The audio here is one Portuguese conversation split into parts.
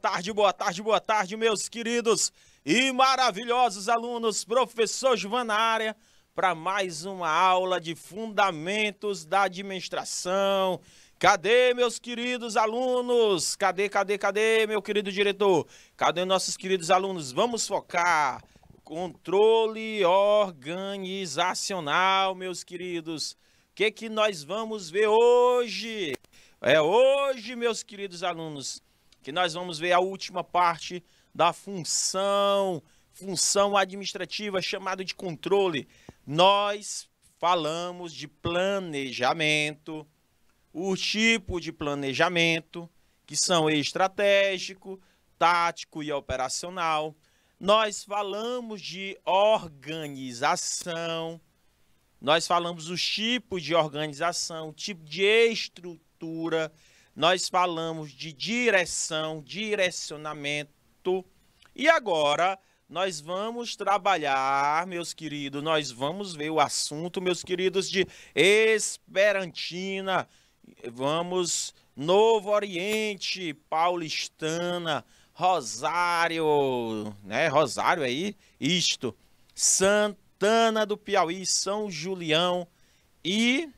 tarde, boa tarde, boa tarde, meus queridos e maravilhosos alunos, professor Givan Aria, área, para mais uma aula de Fundamentos da Administração. Cadê, meus queridos alunos? Cadê, cadê, cadê, meu querido diretor? Cadê nossos queridos alunos? Vamos focar. Controle organizacional, meus queridos. O que, que nós vamos ver hoje? É hoje, meus queridos alunos, que nós vamos ver a última parte da função, função administrativa chamada de controle. Nós falamos de planejamento, o tipo de planejamento, que são estratégico, tático e operacional. Nós falamos de organização, nós falamos os tipos de organização, tipo de estrutura, nós falamos de direção, direcionamento. E agora nós vamos trabalhar, meus queridos, nós vamos ver o assunto, meus queridos, de Esperantina. Vamos Novo Oriente, Paulistana, Rosário, né? Rosário aí, isto. Santana do Piauí, São Julião e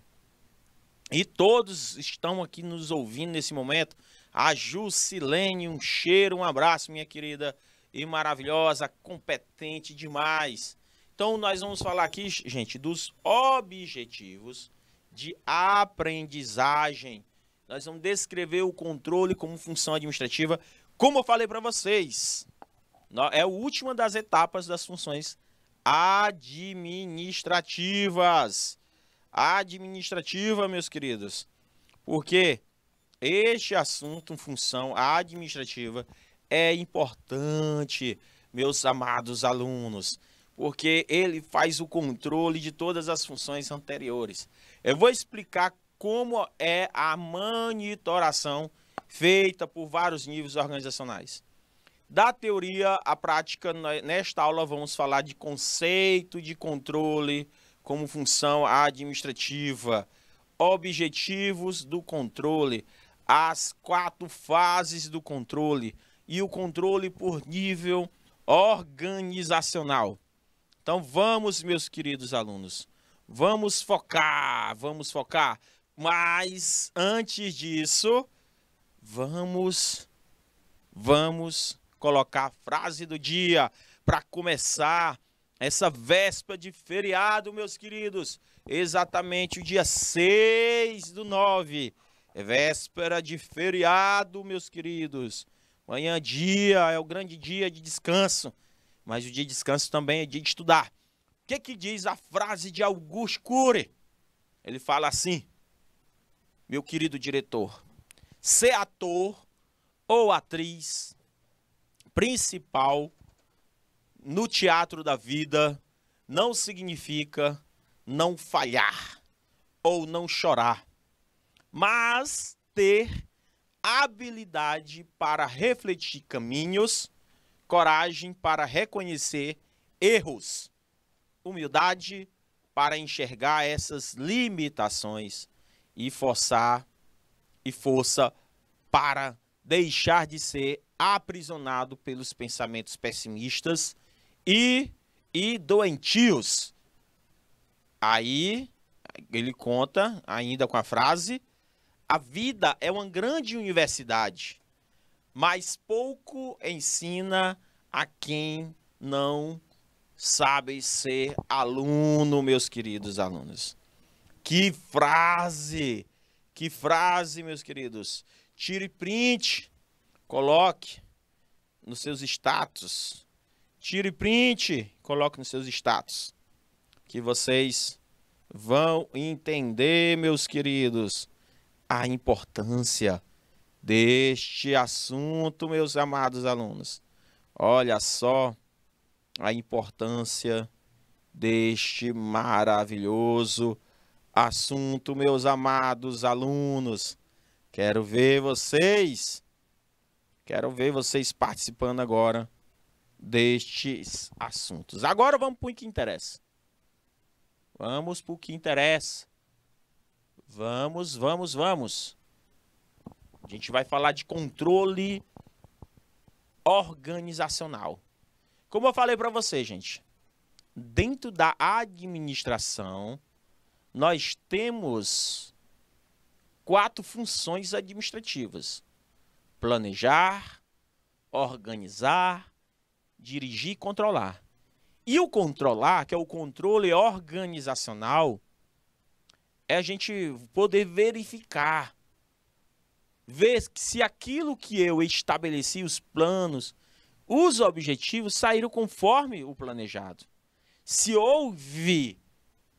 e todos estão aqui nos ouvindo nesse momento. A Jusilene, um cheiro, um abraço, minha querida e maravilhosa, competente demais. Então, nós vamos falar aqui, gente, dos objetivos de aprendizagem. Nós vamos descrever o controle como função administrativa. Como eu falei para vocês, é a última das etapas das funções administrativas administrativa, meus queridos. Porque este assunto, função administrativa, é importante, meus amados alunos, porque ele faz o controle de todas as funções anteriores. Eu vou explicar como é a monitoração feita por vários níveis organizacionais. Da teoria à prática, nesta aula vamos falar de conceito de controle como função administrativa, objetivos do controle, as quatro fases do controle e o controle por nível organizacional. Então vamos, meus queridos alunos, vamos focar, vamos focar. Mas antes disso, vamos vamos colocar a frase do dia para começar essa véspera de feriado, meus queridos, exatamente o dia 6 do 9, é véspera de feriado, meus queridos. Amanhã é dia, é o grande dia de descanso, mas o dia de descanso também é dia de estudar. O que que diz a frase de Augusto Cury? Ele fala assim: Meu querido diretor, ser ator ou atriz principal no teatro da vida não significa não falhar ou não chorar, mas ter habilidade para refletir caminhos, coragem para reconhecer erros, humildade para enxergar essas limitações e forçar e força para deixar de ser aprisionado pelos pensamentos pessimistas e, e doentios. Aí ele conta, ainda com a frase: a vida é uma grande universidade, mas pouco ensina a quem não sabe ser aluno, meus queridos alunos. Que frase! Que frase, meus queridos. Tire print, coloque nos seus status, tire print, coloque nos seus status. Que vocês vão entender, meus queridos, a importância deste assunto, meus amados alunos. Olha só a importância deste maravilhoso assunto, meus amados alunos. Quero ver vocês. Quero ver vocês participando agora destes assuntos. Agora vamos para o que interessa. Vamos para o que interessa. Vamos, vamos, vamos. A gente vai falar de controle organizacional. Como eu falei para você, gente, dentro da administração, nós temos quatro funções administrativas: planejar, organizar, dirigir e controlar. E o controlar, que é o controle organizacional, é a gente poder verificar, ver se aquilo que eu estabeleci, os planos, os objetivos saíram conforme o planejado. Se houve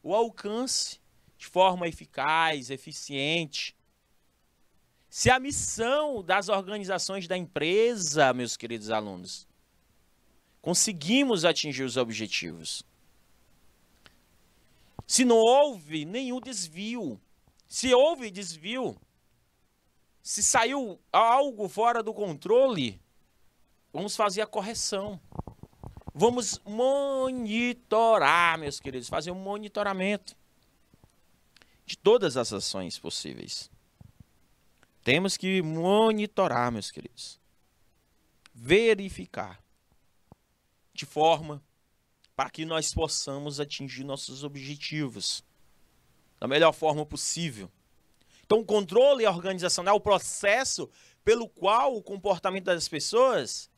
o alcance de forma eficaz, eficiente. Se a missão das organizações da empresa, meus queridos alunos, Conseguimos atingir os objetivos. Se não houve nenhum desvio, se houve desvio, se saiu algo fora do controle, vamos fazer a correção. Vamos monitorar, meus queridos, fazer um monitoramento de todas as ações possíveis. Temos que monitorar, meus queridos. Verificar de forma para que nós possamos atingir nossos objetivos da melhor forma possível. Então, o controle organizacional é o processo pelo qual o comportamento das pessoas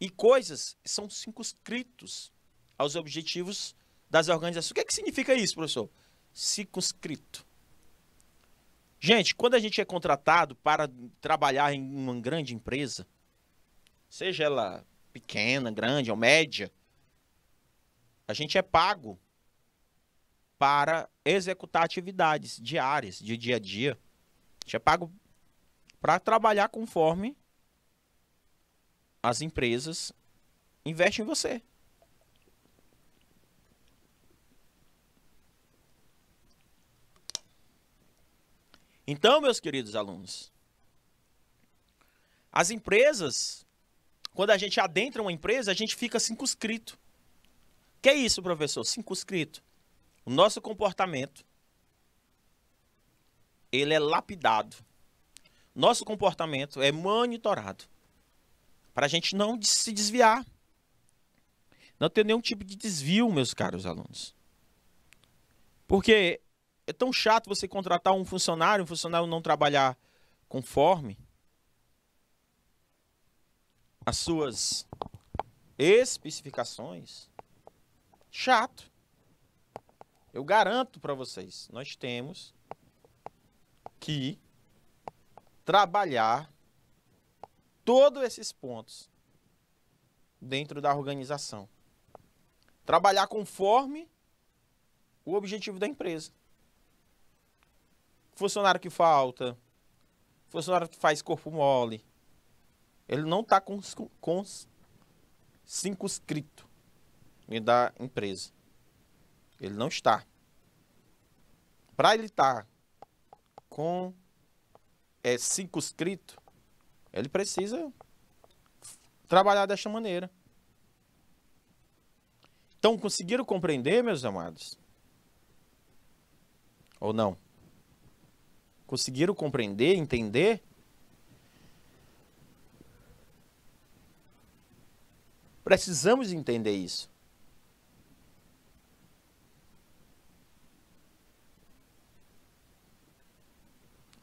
e coisas são circunscritos aos objetivos das organizações. O que, é que significa isso, professor? Circunscrito. Gente, quando a gente é contratado para trabalhar em uma grande empresa, seja ela pequena, grande ou média, a gente é pago para executar atividades diárias, de dia a dia. A gente é pago para trabalhar conforme as empresas investem em você. Então, meus queridos alunos, as empresas quando a gente adentra uma empresa, a gente fica assim circunscrito. Que é isso, professor? Circunscrito. O nosso comportamento ele é lapidado. Nosso comportamento é monitorado para a gente não se desviar. Não ter nenhum tipo de desvio, meus caros alunos. Porque é tão chato você contratar um funcionário, um funcionário não trabalhar conforme as suas especificações, chato. Eu garanto para vocês, nós temos que trabalhar todos esses pontos dentro da organização. Trabalhar conforme o objetivo da empresa. Funcionário que falta, funcionário que faz corpo mole, ele não está com cons, circunscrito da empresa. Ele não está. Para ele estar tá com é, circunscrito, ele precisa trabalhar desta maneira. Então, conseguiram compreender, meus amados? Ou não? Conseguiram compreender, entender? Precisamos entender isso.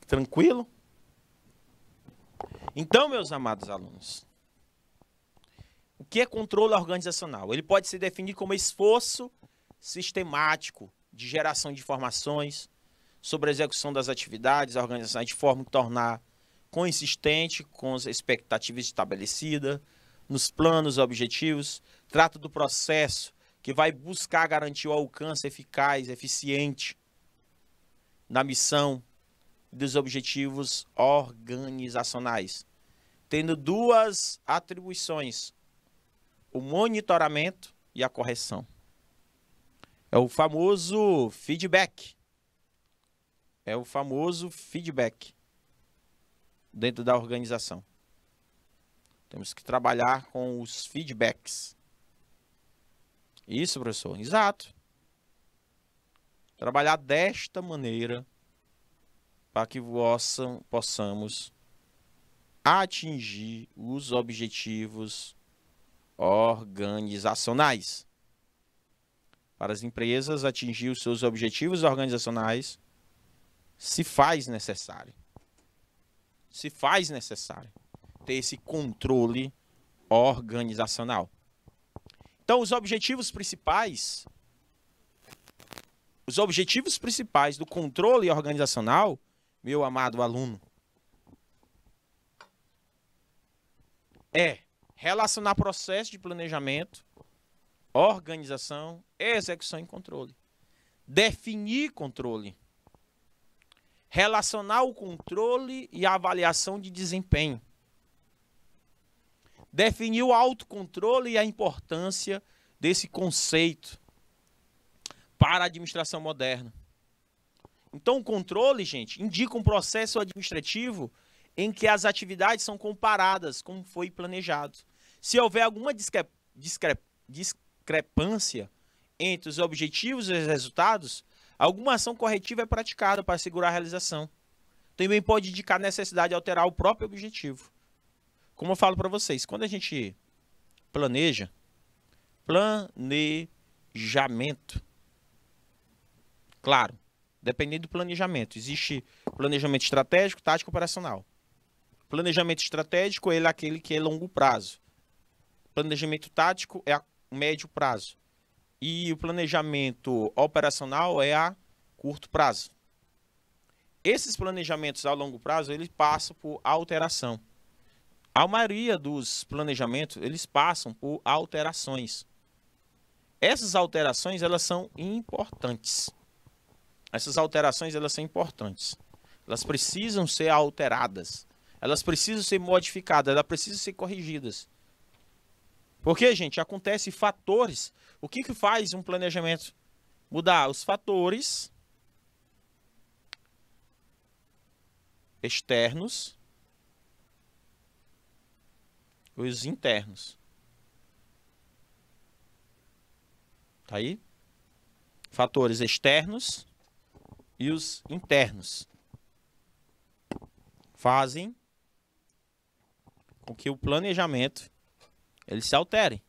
Tranquilo? Então, meus amados alunos, o que é controle organizacional? Ele pode ser definido como esforço sistemático de geração de informações sobre a execução das atividades organizacionais de forma que tornar consistente com as expectativas estabelecidas nos planos objetivos, trata do processo que vai buscar garantir o alcance eficaz, eficiente na missão e dos objetivos organizacionais, tendo duas atribuições: o monitoramento e a correção. É o famoso feedback. É o famoso feedback dentro da organização. Temos que trabalhar com os feedbacks. Isso, professor. Exato. Trabalhar desta maneira para que possam, possamos atingir os objetivos organizacionais. Para as empresas atingir os seus objetivos organizacionais, se faz necessário. Se faz necessário ter esse controle organizacional. Então, os objetivos principais os objetivos principais do controle organizacional, meu amado aluno, é relacionar processo de planejamento, organização, execução e controle. Definir controle. Relacionar o controle e a avaliação de desempenho definiu o autocontrole e a importância desse conceito para a administração moderna. Então, o controle, gente, indica um processo administrativo em que as atividades são comparadas, como foi planejado. Se houver alguma discre discre discrepância entre os objetivos e os resultados, alguma ação corretiva é praticada para assegurar a realização. Também pode indicar necessidade de alterar o próprio objetivo. Como eu falo para vocês, quando a gente planeja, planejamento. Claro, dependendo do planejamento. Existe planejamento estratégico, tático operacional. Planejamento estratégico ele é aquele que é longo prazo. Planejamento tático é a médio prazo. E o planejamento operacional é a curto prazo. Esses planejamentos a longo prazo, eles passam por alteração. A maioria dos planejamentos, eles passam por alterações. Essas alterações, elas são importantes. Essas alterações, elas são importantes. Elas precisam ser alteradas. Elas precisam ser modificadas, elas precisam ser corrigidas. Porque, gente, acontece fatores. O que, que faz um planejamento mudar? Os fatores externos os internos. Tá aí? Fatores externos e os internos fazem com que o planejamento ele se altere.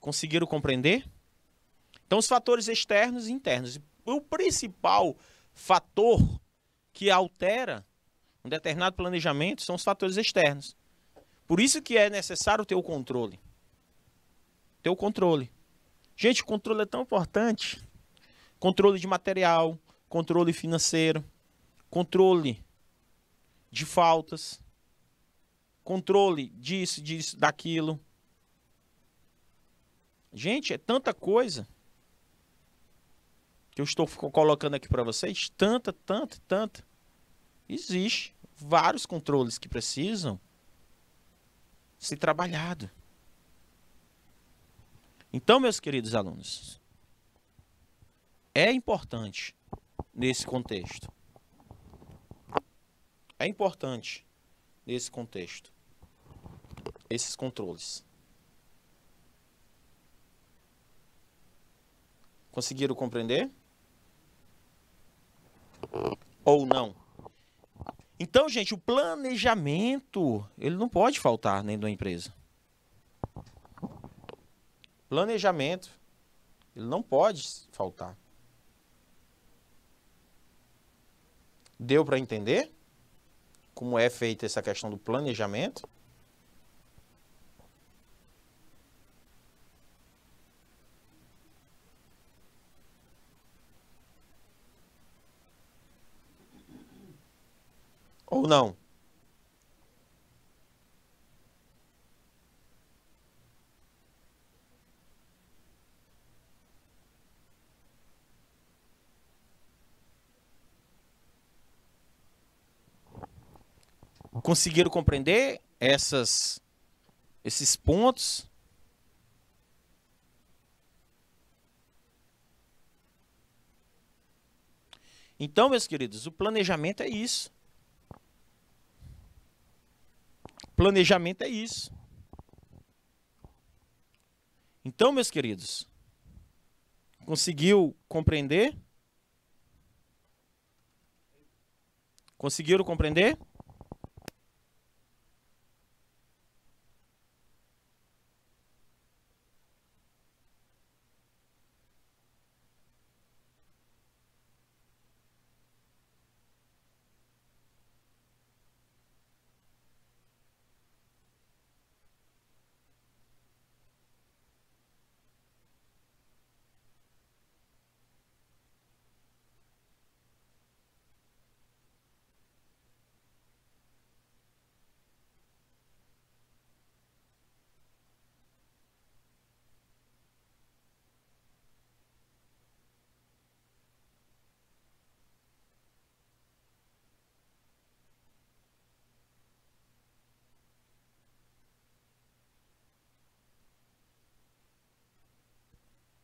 Conseguiram compreender? Então os fatores externos e internos. O principal fator que altera um determinado planejamento são os fatores externos. Por isso que é necessário ter o controle. Ter o controle. Gente, o controle é tão importante. Controle de material, controle financeiro, controle de faltas, controle disso, disso, daquilo. Gente, é tanta coisa que eu estou colocando aqui para vocês, tanta, tanta, tanta. Existe vários controles que precisam ser trabalhado. Então, meus queridos alunos, é importante nesse contexto. É importante nesse contexto esses controles. Conseguiram compreender? Ou não? Então, gente, o planejamento, ele não pode faltar nem de empresa. Planejamento, ele não pode faltar. Deu para entender como é feita essa questão do planejamento? Ou não? Conseguiram compreender essas esses pontos? Então, meus queridos, o planejamento é isso. Planejamento é isso. Então, meus queridos, conseguiu compreender? Conseguiram compreender?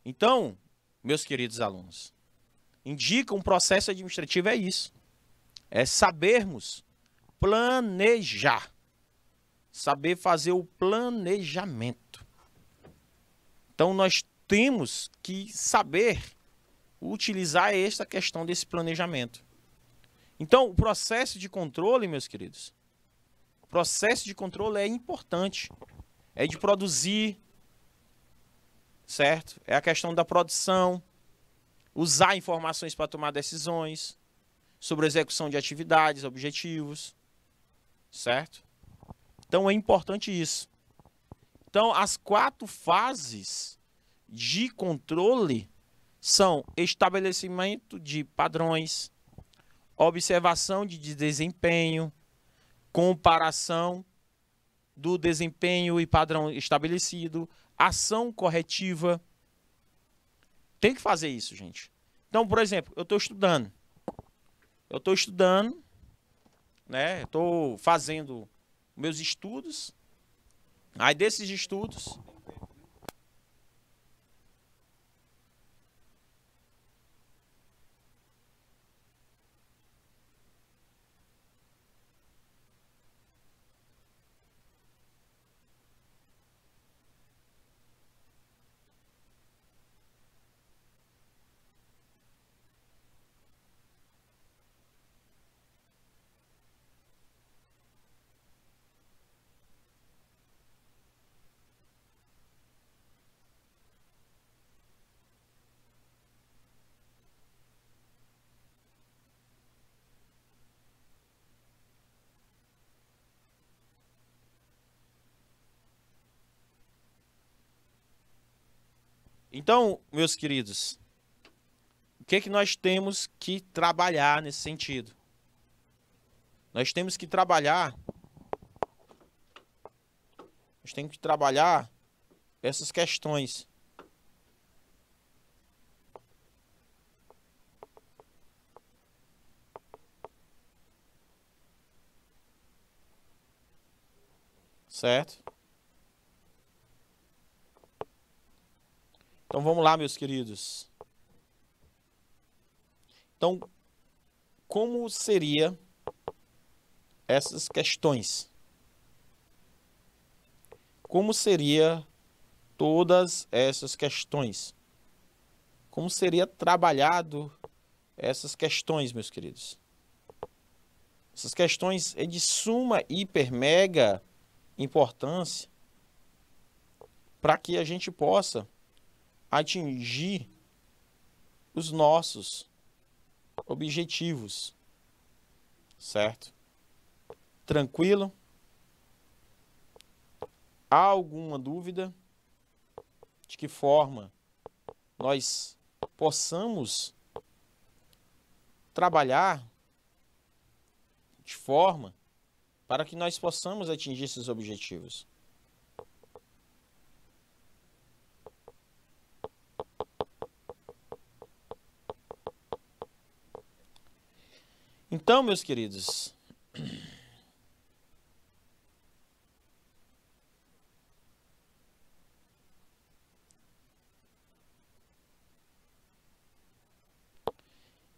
Então, meus queridos alunos, indica um processo administrativo é isso. É sabermos planejar. Saber fazer o planejamento. Então, nós temos que saber utilizar esta questão desse planejamento. Então, o processo de controle, meus queridos, o processo de controle é importante. É de produzir certo? É a questão da produção, usar informações para tomar decisões sobre execução de atividades, objetivos, certo? Então é importante isso. Então as quatro fases de controle são estabelecimento de padrões, observação de desempenho, comparação do desempenho e padrão estabelecido, ação corretiva. Tem que fazer isso, gente. Então, por exemplo, eu estou estudando. Eu estou estudando, né? Estou fazendo meus estudos. Aí desses estudos, Então, meus queridos, o que, é que nós temos que trabalhar nesse sentido? Nós temos que trabalhar. Nós temos que trabalhar essas questões. Certo? Então vamos lá, meus queridos. Então, como seria essas questões? Como seria todas essas questões? Como seria trabalhado essas questões, meus queridos? Essas questões é de suma hiper mega importância para que a gente possa atingir os nossos objetivos. Certo? Tranquilo? Há alguma dúvida? De que forma nós possamos trabalhar de forma para que nós possamos atingir esses objetivos? Então, meus queridos,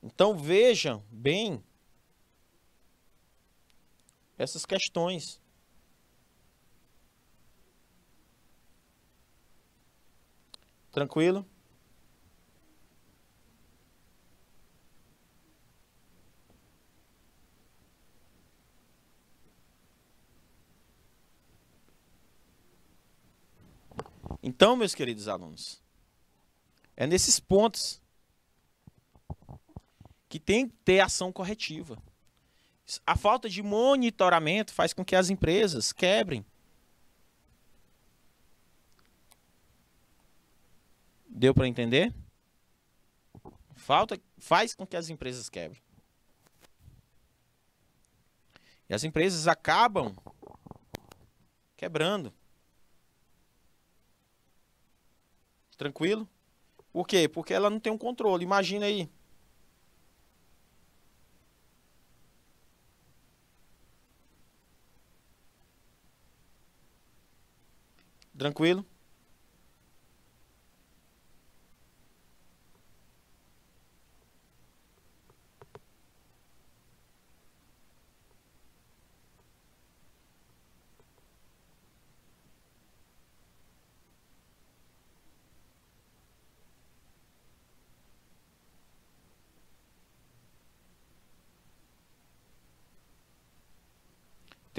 Então vejam bem essas questões. Tranquilo? Então, meus queridos alunos, é nesses pontos que tem que ter ação corretiva. A falta de monitoramento faz com que as empresas quebrem. Deu para entender? Falta faz com que as empresas quebrem. E as empresas acabam quebrando. Tranquilo? Por quê? Porque ela não tem um controle. Imagina aí. Tranquilo?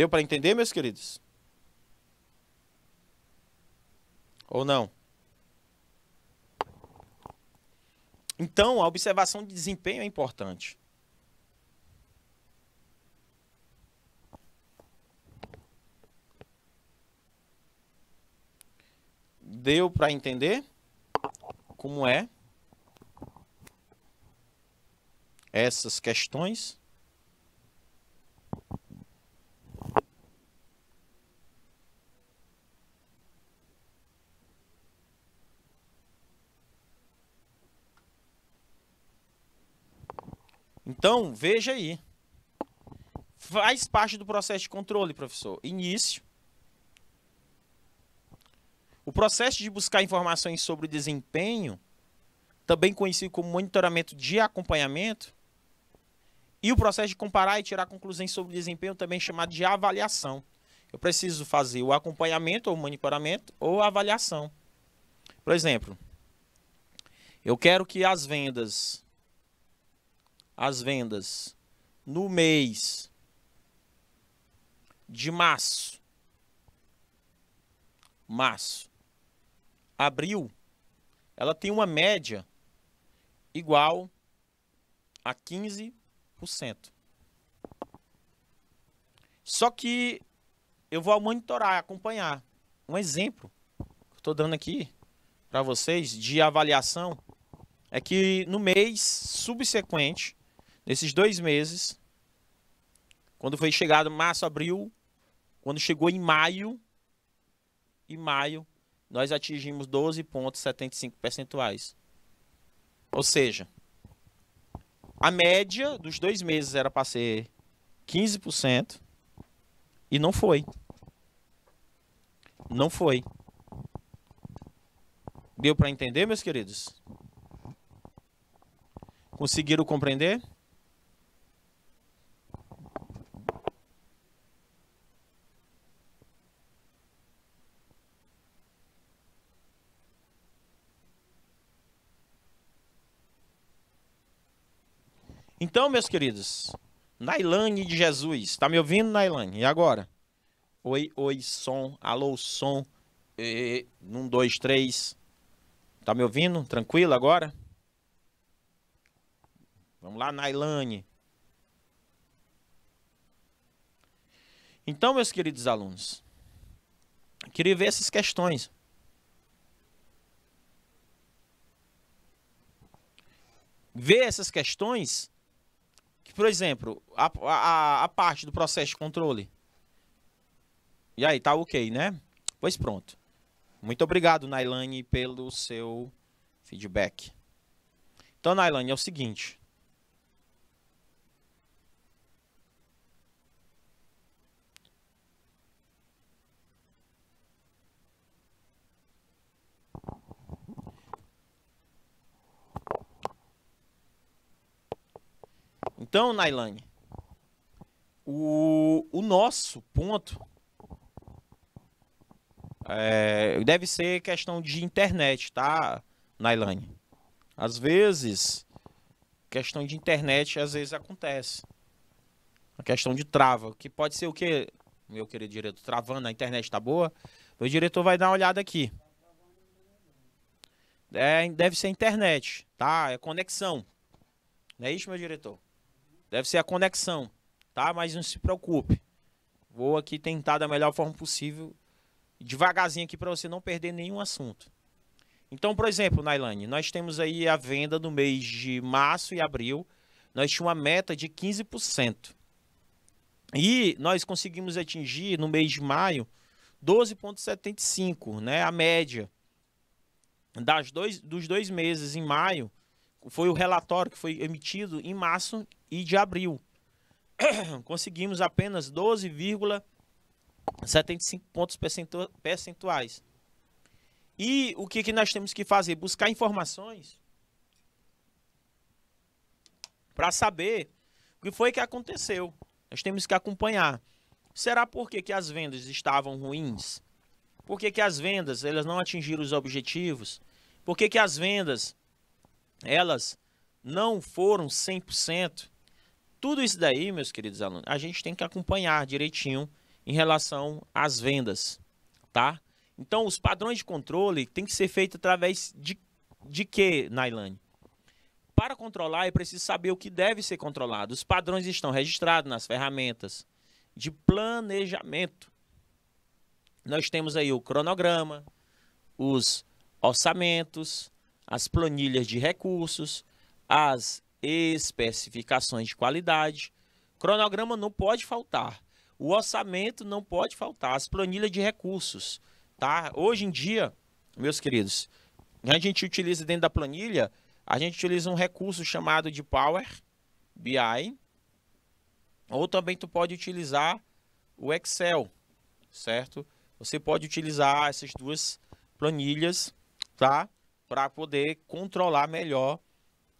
Deu para entender, meus queridos? Ou não? Então, a observação de desempenho é importante. Deu para entender como é essas questões? Então, veja aí. Faz parte do processo de controle, professor. Início. O processo de buscar informações sobre o desempenho, também conhecido como monitoramento de acompanhamento, e o processo de comparar e tirar conclusões sobre o desempenho, também chamado de avaliação. Eu preciso fazer o acompanhamento ou monitoramento ou avaliação. Por exemplo, eu quero que as vendas as vendas no mês de março, março, abril, ela tem uma média igual a 15%. Só que eu vou monitorar, acompanhar. Um exemplo que eu estou dando aqui para vocês de avaliação é que no mês subsequente Nesses dois meses, quando foi chegado março, abril, quando chegou em maio, em maio, nós atingimos 12 pontos 75 percentuais. Ou seja, a média dos dois meses era para ser 15% e não foi. Não foi. Deu para entender, meus queridos? Conseguiram compreender? Então, meus queridos, Nailane de Jesus, tá me ouvindo, Nailane? E agora? Oi, oi, som, alô, som. E, um, dois, três. Tá me ouvindo? Tranquilo agora? Vamos lá, Nailane. Então, meus queridos alunos, queria ver essas questões. Ver essas questões por exemplo, a, a, a parte do processo de controle. E aí, tá ok, né? Pois pronto. Muito obrigado, Nailane, pelo seu feedback. Então, Nailane, é o seguinte. Então, Nailane, o, o nosso ponto é, deve ser questão de internet, tá, Nailane? Às vezes, questão de internet, às vezes acontece. A questão de trava, que pode ser o que, meu querido diretor, travando, a internet tá boa? O diretor vai dar uma olhada aqui. É, deve ser internet, tá? É conexão. Não é isso, meu diretor? Deve ser a conexão, tá? Mas não se preocupe. Vou aqui tentar da melhor forma possível, devagarzinho aqui para você não perder nenhum assunto. Então, por exemplo, Nailane, nós temos aí a venda no mês de março e abril. Nós tínhamos uma meta de 15%. E nós conseguimos atingir no mês de maio 12,75, né? A média das dois, dos dois meses em maio, foi o relatório que foi emitido em março e de abril. Conseguimos apenas 12,75 pontos percentuais. E o que, que nós temos que fazer? Buscar informações para saber o que foi que aconteceu. Nós temos que acompanhar. Será porque que as vendas estavam ruins? Por que, que as vendas elas não atingiram os objetivos? Por que, que as vendas elas não foram 100%. Tudo isso daí, meus queridos alunos, a gente tem que acompanhar direitinho em relação às vendas, tá? Então, os padrões de controle tem que ser feito através de, de quê, Nailane? Para controlar, é preciso saber o que deve ser controlado. Os padrões estão registrados nas ferramentas de planejamento. Nós temos aí o cronograma, os orçamentos, as planilhas de recursos, as especificações de qualidade. Cronograma não pode faltar. O orçamento não pode faltar, as planilhas de recursos, tá? Hoje em dia, meus queridos, a gente utiliza dentro da planilha, a gente utiliza um recurso chamado de Power BI, ou também tu pode utilizar o Excel, certo? Você pode utilizar essas duas planilhas, tá? para poder controlar melhor,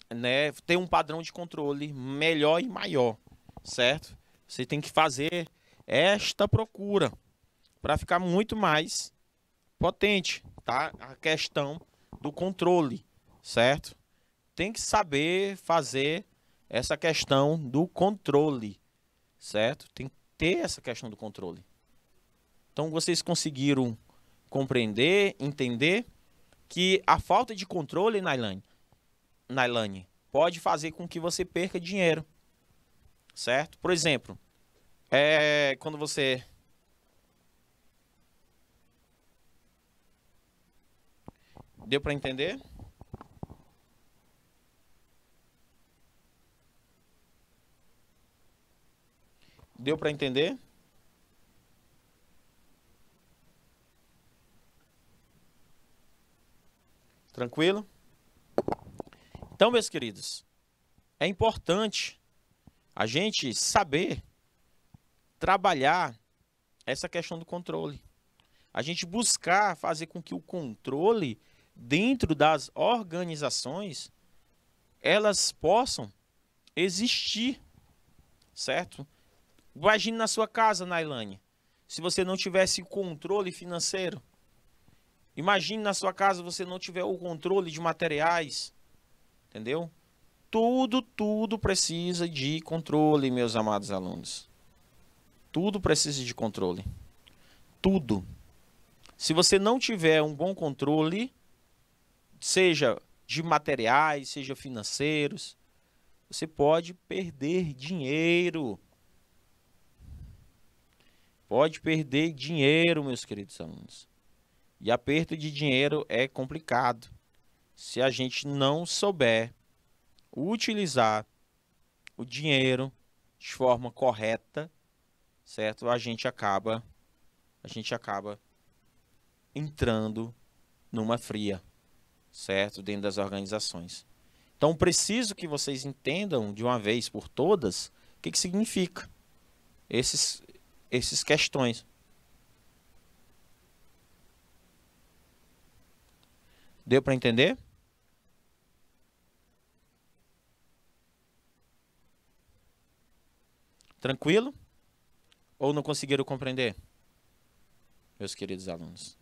né? Ter um padrão de controle melhor e maior, certo? Você tem que fazer esta procura para ficar muito mais potente, tá? A questão do controle, certo? Tem que saber fazer essa questão do controle, certo? Tem que ter essa questão do controle. Então vocês conseguiram compreender, entender? que a falta de controle, Nailane, Nailane, pode fazer com que você perca dinheiro. Certo? Por exemplo, é quando você Deu para entender? Deu para entender? Tranquilo? Então, meus queridos, é importante a gente saber trabalhar essa questão do controle. A gente buscar fazer com que o controle dentro das organizações elas possam existir, certo? Imagine na sua casa, Nailane, se você não tivesse controle financeiro, Imagine na sua casa você não tiver o controle de materiais, entendeu? Tudo, tudo precisa de controle, meus amados alunos. Tudo precisa de controle. Tudo. Se você não tiver um bom controle, seja de materiais, seja financeiros, você pode perder dinheiro. Pode perder dinheiro, meus queridos alunos. E aperto de dinheiro é complicado. Se a gente não souber utilizar o dinheiro de forma correta, certo? A gente acaba a gente acaba entrando numa fria, certo? Dentro das organizações. Então, preciso que vocês entendam de uma vez por todas o que, que significa esses, esses questões. Deu para entender? Tranquilo? Ou não conseguiram compreender? Meus queridos alunos.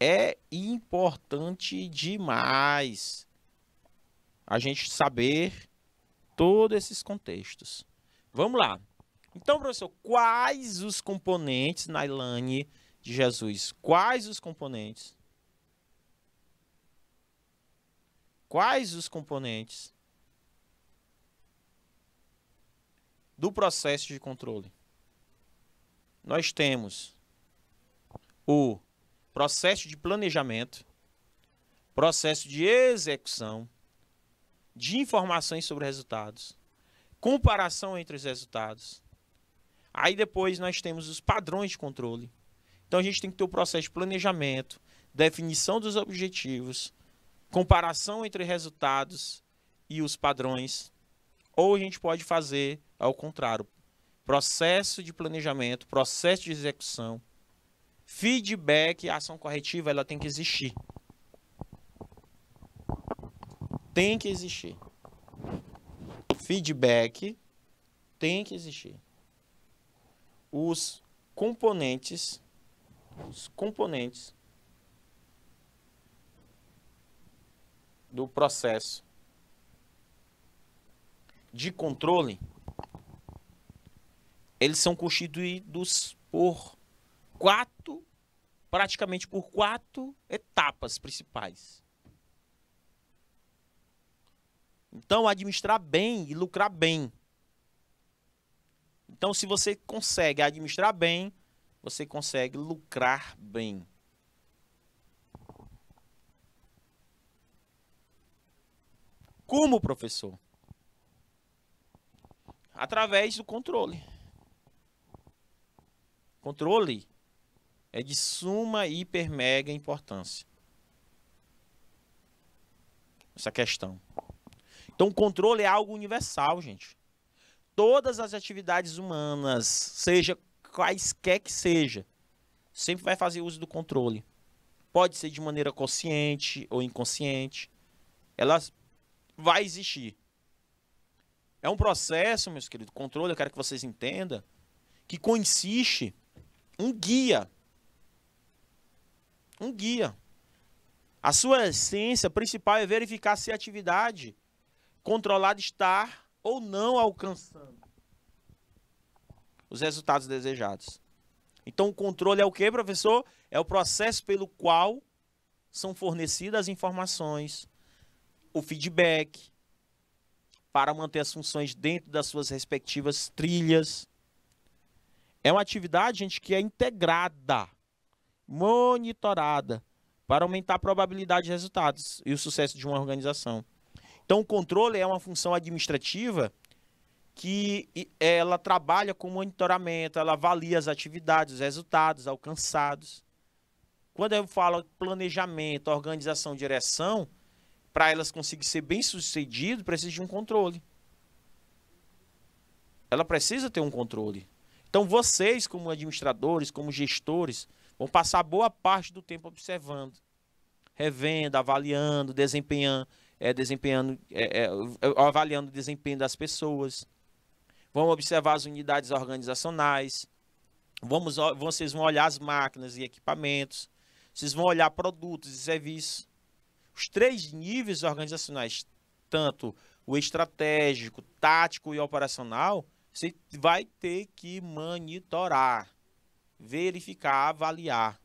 É importante demais a gente saber todos esses contextos. Vamos lá. Então, professor, quais os componentes, Nailane de Jesus, quais os componentes quais os componentes do processo de controle. Nós temos o processo de planejamento, processo de execução, de informações sobre resultados, comparação entre os resultados. Aí depois nós temos os padrões de controle. Então a gente tem que ter o processo de planejamento, definição dos objetivos, comparação entre resultados e os padrões, ou a gente pode fazer ao contrário, processo de planejamento, processo de execução, feedback, ação corretiva, ela tem que existir. Tem que existir. Feedback tem que existir. Os componentes, os componentes do processo de controle, eles são constituídos por quatro, praticamente por quatro etapas principais. Então, administrar bem e lucrar bem. Então, se você consegue administrar bem, você consegue lucrar bem. como professor através do controle. Controle é de suma e hiper mega importância. Essa questão. Então, o controle é algo universal, gente. Todas as atividades humanas, seja quaisquer que seja, sempre vai fazer uso do controle. Pode ser de maneira consciente ou inconsciente. Elas vai existir. É um processo, meus queridos, controle, eu quero que vocês entendam, que consiste um guia. Um guia. A sua essência principal é verificar se a atividade controlada está ou não alcançando os resultados desejados. Então, o controle é o que, professor? É o processo pelo qual são fornecidas informações o feedback, para manter as funções dentro das suas respectivas trilhas. É uma atividade, gente, que é integrada, monitorada, para aumentar a probabilidade de resultados e o sucesso de uma organização. Então, o controle é uma função administrativa que ela trabalha com monitoramento, ela avalia as atividades, os resultados alcançados. Quando eu falo planejamento, organização, direção, para elas conseguir ser bem sucedido, precisa de um controle. Ela precisa ter um controle. Então vocês, como administradores, como gestores, vão passar boa parte do tempo observando, revendo, avaliando, desempenhando, é, desempenhando, é, é, é avaliando o desempenho das pessoas. Vão observar as unidades organizacionais. Vamos, vocês vão olhar as máquinas e equipamentos. Vocês vão olhar produtos e serviços os três níveis organizacionais, tanto o estratégico, tático e operacional, você vai ter que monitorar, verificar, avaliar.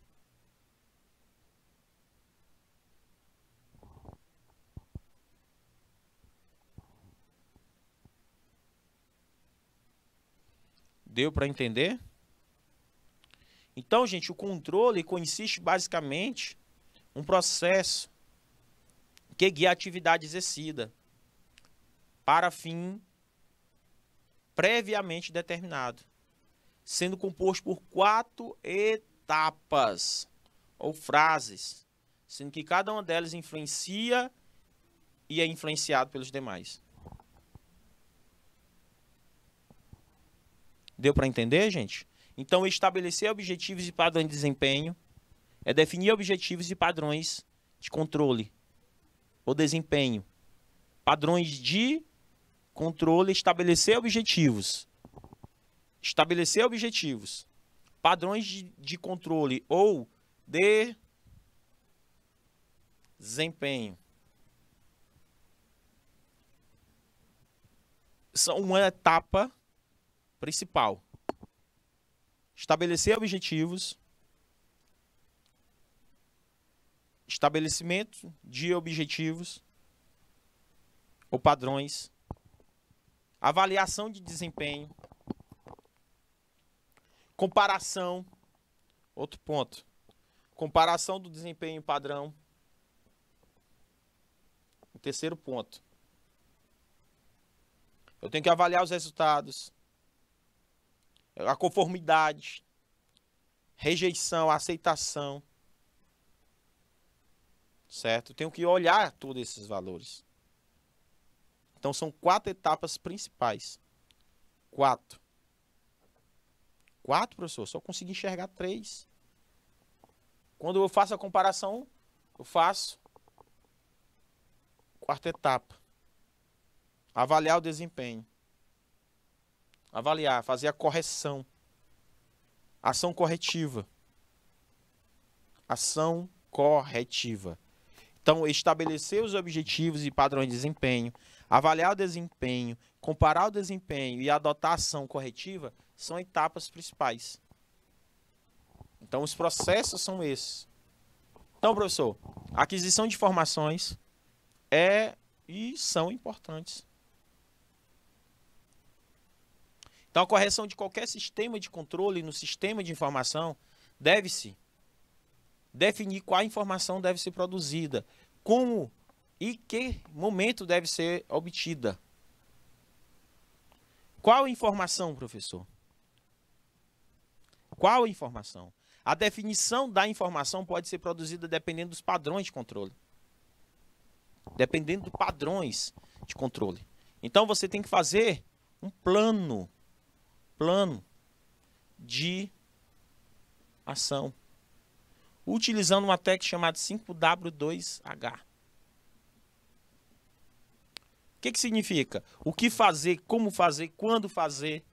Deu para entender? Então, gente, o controle consiste basicamente um processo que guia a atividade exercida para fim previamente determinado, sendo composto por quatro etapas ou frases, sendo que cada uma delas influencia e é influenciado pelos demais. Deu para entender, gente? Então, estabelecer objetivos e padrões de desempenho é definir objetivos e padrões de controle ou desempenho, padrões de controle, estabelecer objetivos. Estabelecer objetivos, padrões de, de controle ou de desempenho. São uma etapa principal. Estabelecer objetivos, estabelecimento de objetivos ou padrões, avaliação de desempenho, comparação, outro ponto, comparação do desempenho padrão. O terceiro ponto. Eu tenho que avaliar os resultados, a conformidade, rejeição, aceitação, certo? Tenho que olhar todos esses valores. Então são quatro etapas principais. Quatro. Quatro, professor, só consegui enxergar três. Quando eu faço a comparação, eu faço quarta etapa. Avaliar o desempenho. Avaliar, fazer a correção. Ação corretiva. Ação corretiva. Então, estabelecer os objetivos e padrões de desempenho, avaliar o desempenho, comparar o desempenho e adotar a ação corretiva são etapas principais. Então, os processos são esses. Então, professor, aquisição de informações é e são importantes. Então, a correção de qualquer sistema de controle no sistema de informação deve-se definir qual informação deve ser produzida, como e que momento deve ser obtida. Qual informação, professor? Qual informação? A definição da informação pode ser produzida dependendo dos padrões de controle. Dependendo dos padrões de controle. Então você tem que fazer um plano, plano de ação utilizando uma técnica chamada 5W2H. O que, que significa? O que fazer, como fazer, quando fazer,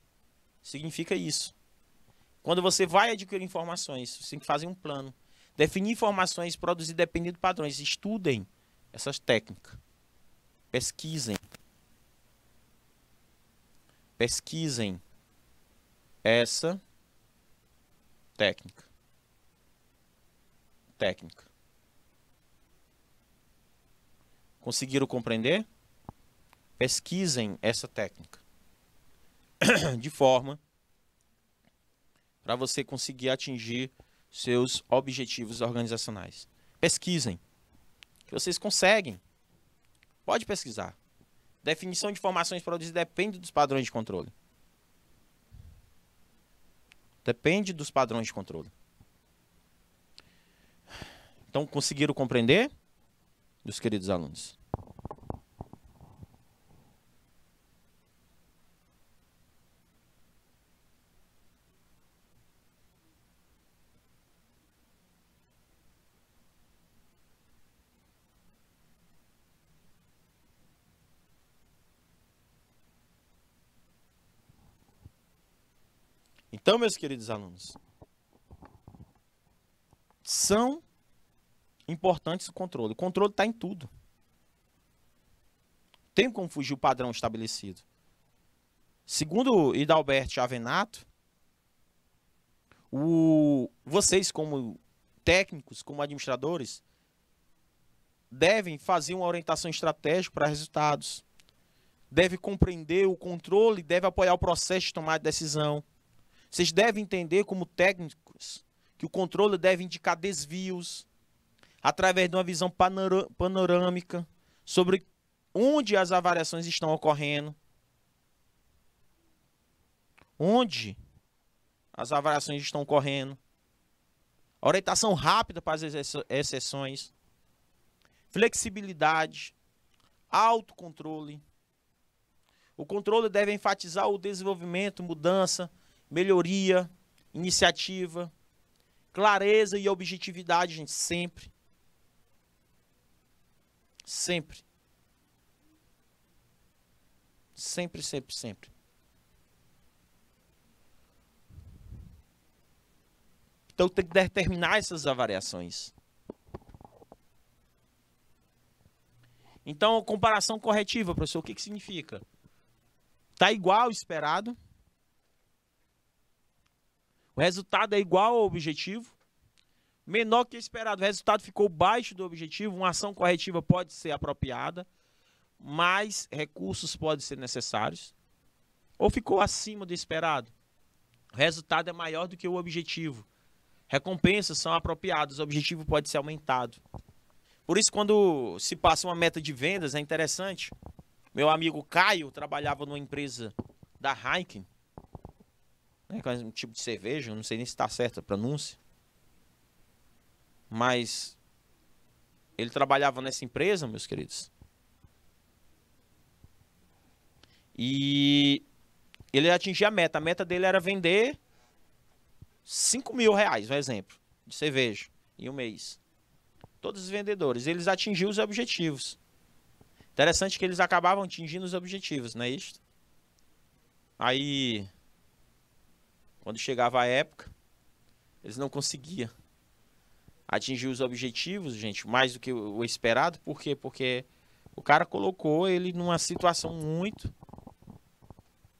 significa isso. Quando você vai adquirir informações, você tem que fazer um plano. Definir informações, produzir dependendo de padrões. Estudem essas técnicas. Pesquisem. Pesquisem essa técnica técnica. Conseguiram compreender? Pesquisem essa técnica de forma para você conseguir atingir seus objetivos organizacionais. Pesquisem, que vocês conseguem. Pode pesquisar. Definição de informações produzidas depende dos padrões de controle. Depende dos padrões de controle. Então, conseguiram compreender, meus queridos alunos? Então, meus queridos alunos, são importante o controle. O controle está em tudo. Tem como fugir o padrão estabelecido. Segundo Idalberto Avenato, o, vocês como técnicos, como administradores, devem fazer uma orientação estratégica para resultados. Deve compreender o controle, deve apoiar o processo de tomada de decisão. Vocês devem entender como técnicos que o controle deve indicar desvios, através de uma visão panorâmica sobre onde as avariações estão ocorrendo, onde as avariações estão ocorrendo, orientação rápida para as exceções, flexibilidade, autocontrole. O controle deve enfatizar o desenvolvimento, mudança, melhoria, iniciativa, clareza e objetividade, gente, sempre. Sempre. Sempre, sempre, sempre. Então tem que determinar essas avaliações. Então, comparação corretiva, professor, o que, que significa? Tá igual ao esperado? O resultado é igual ao objetivo? menor que esperado. O resultado ficou baixo do objetivo, uma ação corretiva pode ser apropriada, mais recursos podem ser necessários. Ou ficou acima do esperado. O resultado é maior do que o objetivo. Recompensas são apropriadas, o objetivo pode ser aumentado. Por isso, quando se passa uma meta de vendas, é interessante. Meu amigo Caio trabalhava numa empresa da Heineken, né, é um tipo de cerveja, não sei nem se está certa a pronúncia. Mas ele trabalhava nessa empresa, meus queridos. E ele atingia a meta. A meta dele era vender 5 mil reais, um exemplo, de cerveja em um mês. Todos os vendedores, eles atingiam os objetivos. Interessante que eles acabavam atingindo os objetivos, não é isso? Aí, quando chegava a época, eles não conseguiam atingiu os objetivos, gente, mais do que o esperado. Por quê? Porque o cara colocou ele numa situação muito,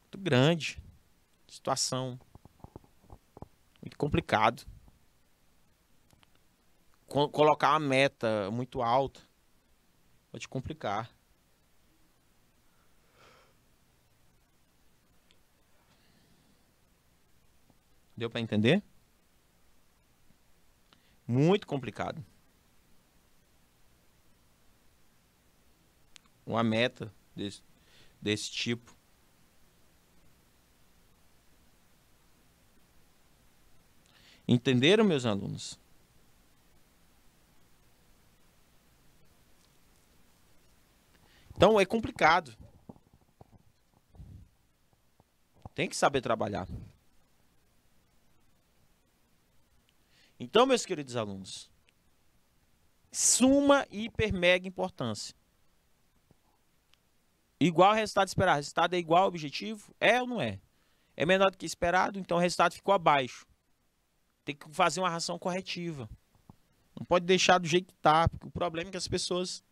muito grande. Situação muito complicado. Colocar uma meta muito alta pode complicar. Deu para entender? Muito complicado. Uma meta desse, desse tipo. Entenderam, meus alunos? Então é complicado. Tem que saber trabalhar. Então, meus queridos alunos, suma hiper mega importância. Igual resultado esperado. Resultado é igual ao objetivo? É ou não é? É menor do que esperado, então o resultado ficou abaixo. Tem que fazer uma ração corretiva. Não pode deixar do jeito que está, porque o problema é que as pessoas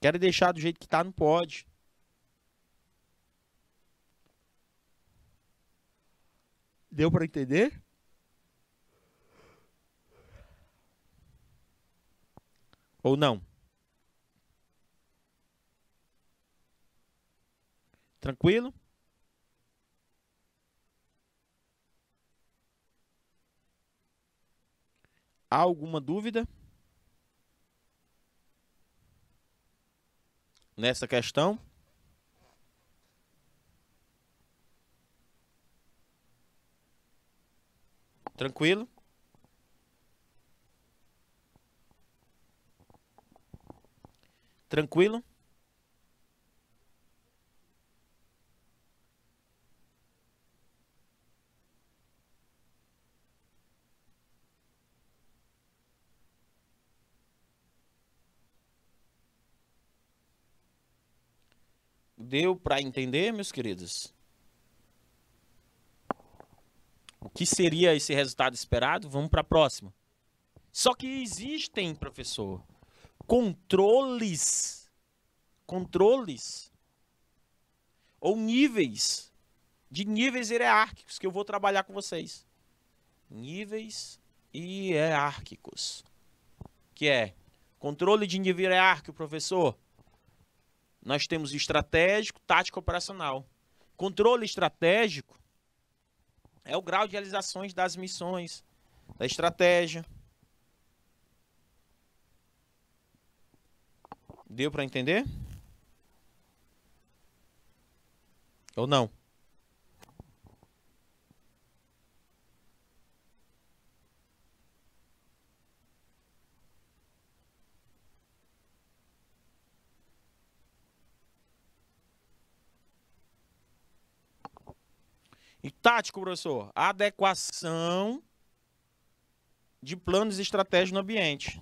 querem deixar do jeito que está, não pode. Deu para entender? Ou não? Tranquilo? Há alguma dúvida? Nessa questão? Tranquilo? Tranquilo? Deu para entender, meus queridos? O que seria esse resultado esperado? Vamos para a próxima. Só que existem, professor, controles, controles ou níveis de níveis hierárquicos que eu vou trabalhar com vocês. Níveis hierárquicos. Que é controle de nível hierárquico, professor. Nós temos estratégico, tático operacional. Controle estratégico é o grau de realizações das missões, da estratégia, Deu para entender? Ou não? E tático, professor, adequação de planos e estratégias no ambiente.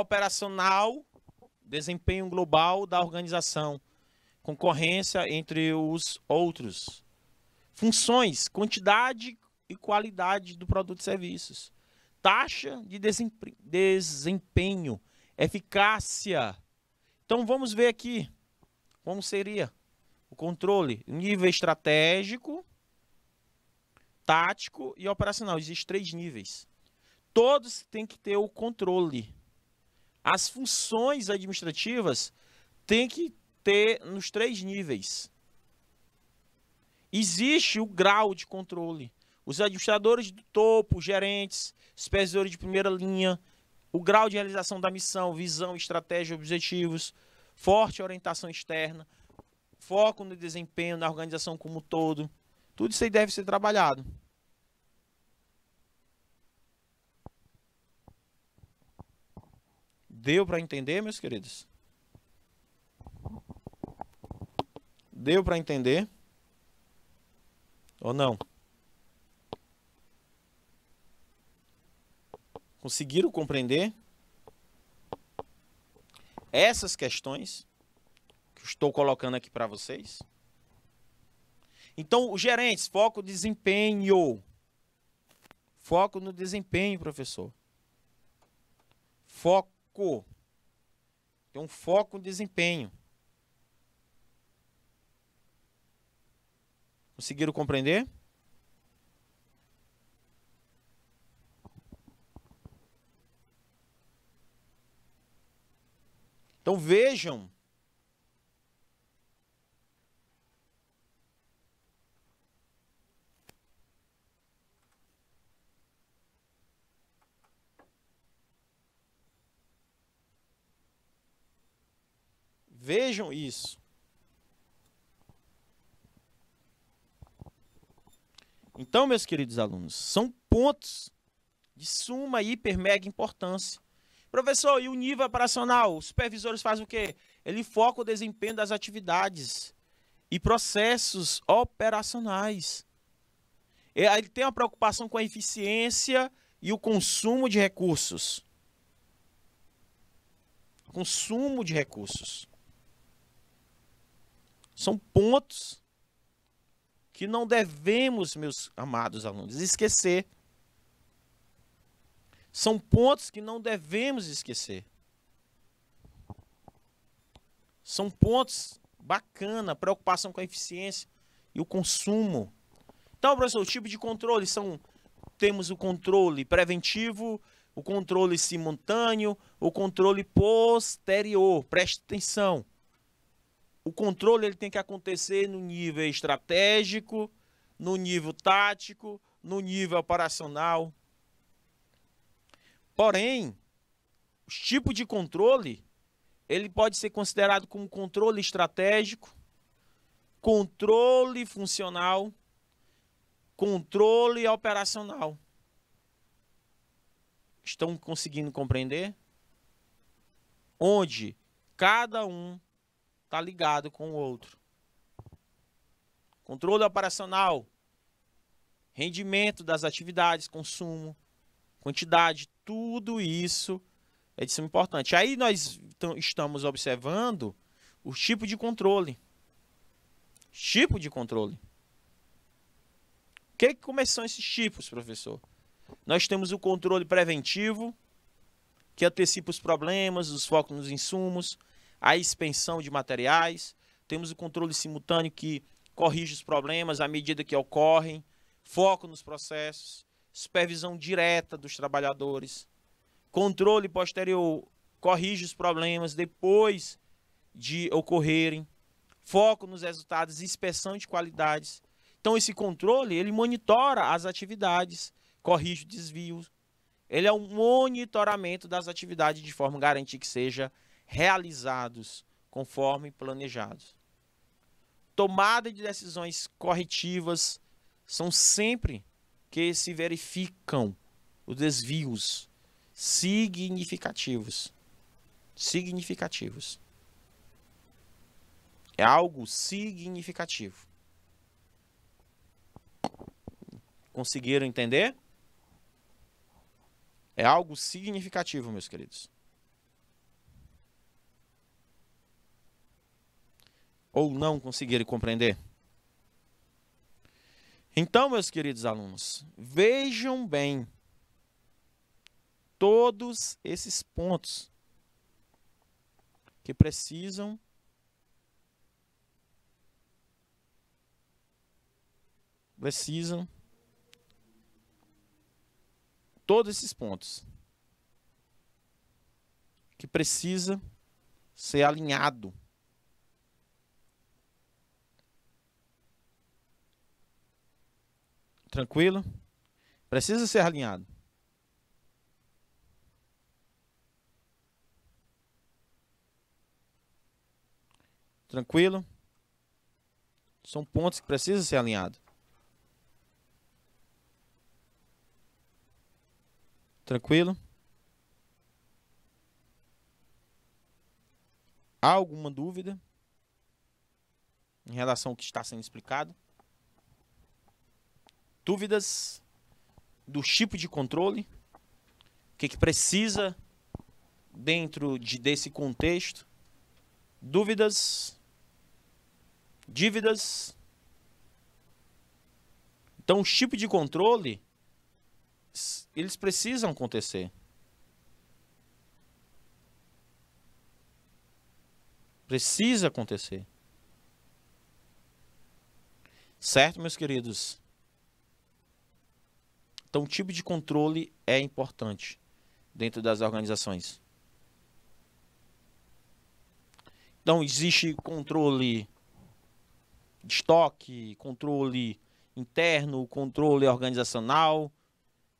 operacional, desempenho global da organização, concorrência entre os outros, funções, quantidade e qualidade do produto e serviços, taxa de desempenho, eficácia. Então vamos ver aqui como seria o controle, nível estratégico, tático e operacional. Existem três níveis. Todos têm que ter o controle as funções administrativas têm que ter nos três níveis. Existe o grau de controle. Os administradores do topo, gerentes, supervisores de primeira linha, o grau de realização da missão, visão, estratégia, objetivos, forte orientação externa, foco no desempenho, na organização como um todo. Tudo isso aí deve ser trabalhado. Deu para entender, meus queridos? Deu para entender? Ou não? Conseguiram compreender? Essas questões que estou colocando aqui para vocês. Então, os gerentes, foco no desempenho. Foco no desempenho, professor. Foco foco. Tem um foco no desempenho. Conseguiram compreender? Então vejam Vejam isso. Então, meus queridos alunos, são pontos de suma, hiper, mega importância. Professor, e o nível operacional? Os supervisores fazem o quê? Ele foca o desempenho das atividades e processos operacionais. Ele tem uma preocupação com a eficiência e o consumo de recursos. Consumo de recursos. São pontos que não devemos, meus amados alunos, esquecer. São pontos que não devemos esquecer. São pontos bacana, preocupação com a eficiência e o consumo. Então, professor, o tipo de controle são temos o controle preventivo, o controle simultâneo, o controle posterior. Preste atenção o controle ele tem que acontecer no nível estratégico, no nível tático, no nível operacional. Porém, o tipo de controle ele pode ser considerado como controle estratégico, controle funcional, controle operacional. Estão conseguindo compreender? Onde cada um está ligado com o outro. Controle operacional, rendimento das atividades, consumo, quantidade, tudo isso é de suma importância. Aí nós então, estamos observando o tipo de controle. Tipo de controle. Que, que são esses tipos, professor? Nós temos o controle preventivo, que antecipa os problemas, os focos nos insumos, a expensão de materiais, temos o controle simultâneo que corrige os problemas à medida que ocorrem, foco nos processos, supervisão direta dos trabalhadores, controle posterior, corrige os problemas depois de ocorrerem, foco nos resultados, inspeção de qualidades. Então esse controle, ele monitora as atividades, corrige desvios. Ele é um monitoramento das atividades de forma a garantir que seja realizados conforme planejados. Tomada de decisões corretivas são sempre que se verificam os desvios significativos. Significativos. É algo significativo. Conseguiram entender? É algo significativo, meus queridos. ou não conseguirem compreender? Então, meus queridos alunos, vejam bem todos esses pontos que precisam precisam todos esses pontos que precisa ser alinhado Tranquilo? Precisa ser alinhado. Tranquilo? São pontos que precisam ser alinhados. Tranquilo? Há alguma dúvida em relação ao que está sendo explicado? Dúvidas do tipo de controle? O que, que precisa dentro de, desse contexto? Dúvidas? Dívidas? Então, o tipo de controle, eles precisam acontecer. Precisa acontecer. Certo, meus queridos? Então, o tipo de controle é importante dentro das organizações. Então, existe controle de estoque, controle interno, controle organizacional,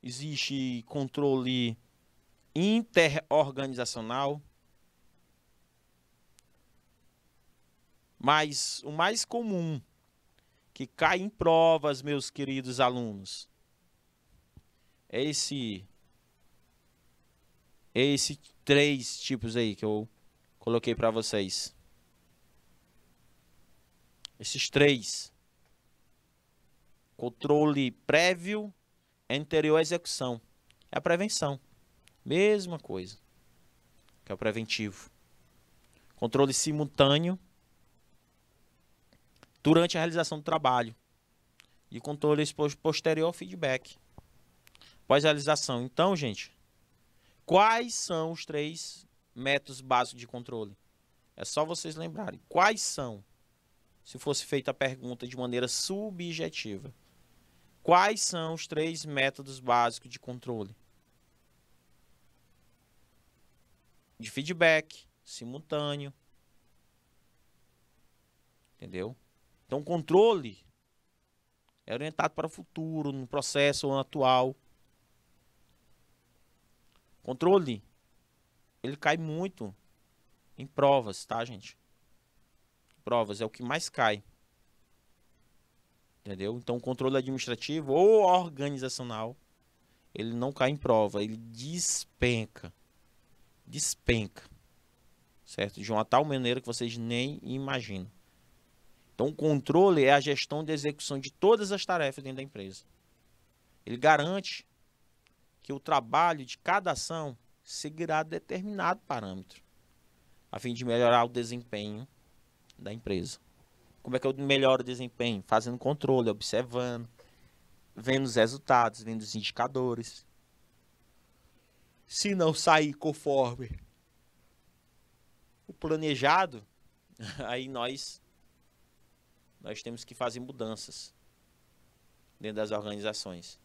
existe controle interorganizacional. Mas o mais comum que cai em provas, meus queridos alunos, é esse é esse três tipos aí que eu coloquei para vocês. Esses três. Controle prévio, anterior à execução. É a prevenção. Mesma coisa. Que é o preventivo. Controle simultâneo durante a realização do trabalho. E controle posterior ao feedback. Pós-realização. Então, gente, quais são os três métodos básicos de controle? É só vocês lembrarem. Quais são? Se fosse feita a pergunta de maneira subjetiva. Quais são os três métodos básicos de controle? De feedback, simultâneo. Entendeu? Então, controle é orientado para o futuro, no processo ou atual. Controle, ele cai muito em provas, tá, gente? Provas é o que mais cai. Entendeu? Então, o controle administrativo ou organizacional, ele não cai em prova, ele despenca. Despenca. Certo? De uma tal maneira que vocês nem imaginam. Então, o controle é a gestão da execução de todas as tarefas dentro da empresa. Ele garante que o trabalho de cada ação seguirá determinado parâmetro, a fim de melhorar o desempenho da empresa. Como é que eu melhoro o desempenho? Fazendo controle, observando, vendo os resultados, vendo os indicadores. Se não sair conforme o planejado, aí nós nós temos que fazer mudanças dentro das organizações.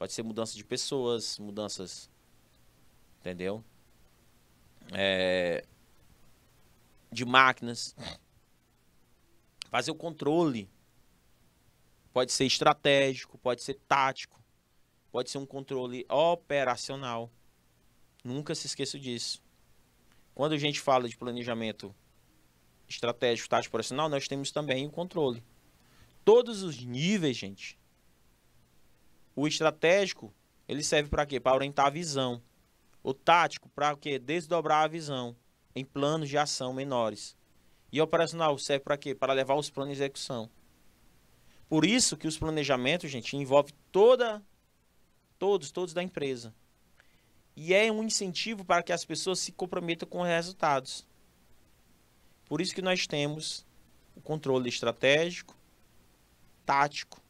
Pode ser mudança de pessoas, mudanças. Entendeu? É, de máquinas. Fazer o controle. Pode ser estratégico, pode ser tático, pode ser um controle operacional. Nunca se esqueça disso. Quando a gente fala de planejamento estratégico, tático, operacional, nós temos também o controle. Todos os níveis, gente, o estratégico, ele serve para quê? Para orientar a visão. O tático, para quê? Desdobrar a visão em planos de ação menores. E o operacional serve para quê? Para levar os planos de execução. Por isso que os planejamentos, gente, envolve toda todos, todos da empresa. E é um incentivo para que as pessoas se comprometam com resultados. Por isso que nós temos o controle estratégico, tático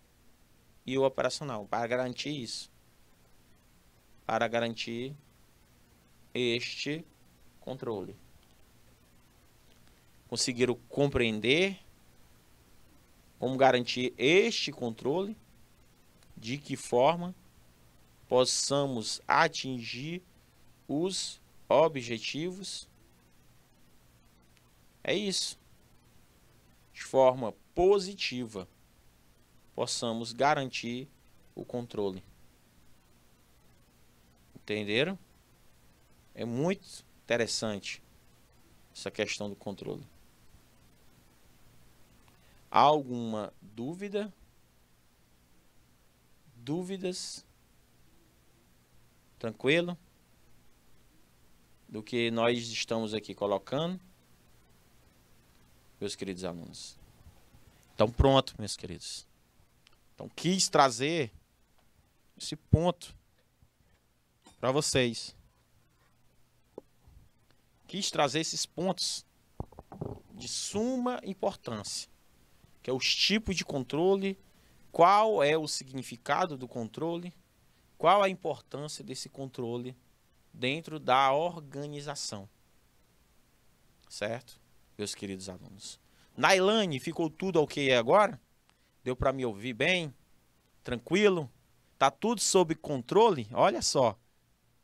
e o operacional, para garantir isso. Para garantir este controle. Conseguiram compreender como garantir este controle, de que forma possamos atingir os objetivos. É isso. De forma positiva possamos garantir o controle. Entenderam? É muito interessante essa questão do controle. Há alguma dúvida? Dúvidas? Tranquilo? Do que nós estamos aqui colocando, meus queridos alunos. Então, pronto, meus queridos. Então quis trazer esse ponto para vocês. Quis trazer esses pontos de suma importância, que é os tipos de controle, qual é o significado do controle, qual a importância desse controle dentro da organização. Certo? Meus queridos alunos. Nailane, ficou tudo ao que é agora? Deu para me ouvir bem? Tranquilo? Tá tudo sob controle? Olha só.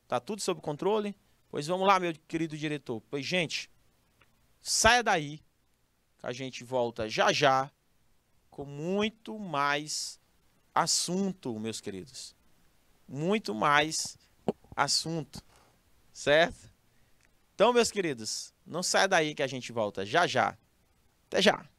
Tá tudo sob controle? Pois vamos lá, meu querido diretor. Pois, gente, saia daí. Que a gente volta já já com muito mais assunto, meus queridos. Muito mais assunto. Certo? Então, meus queridos, não saia daí que a gente volta já já. Até já.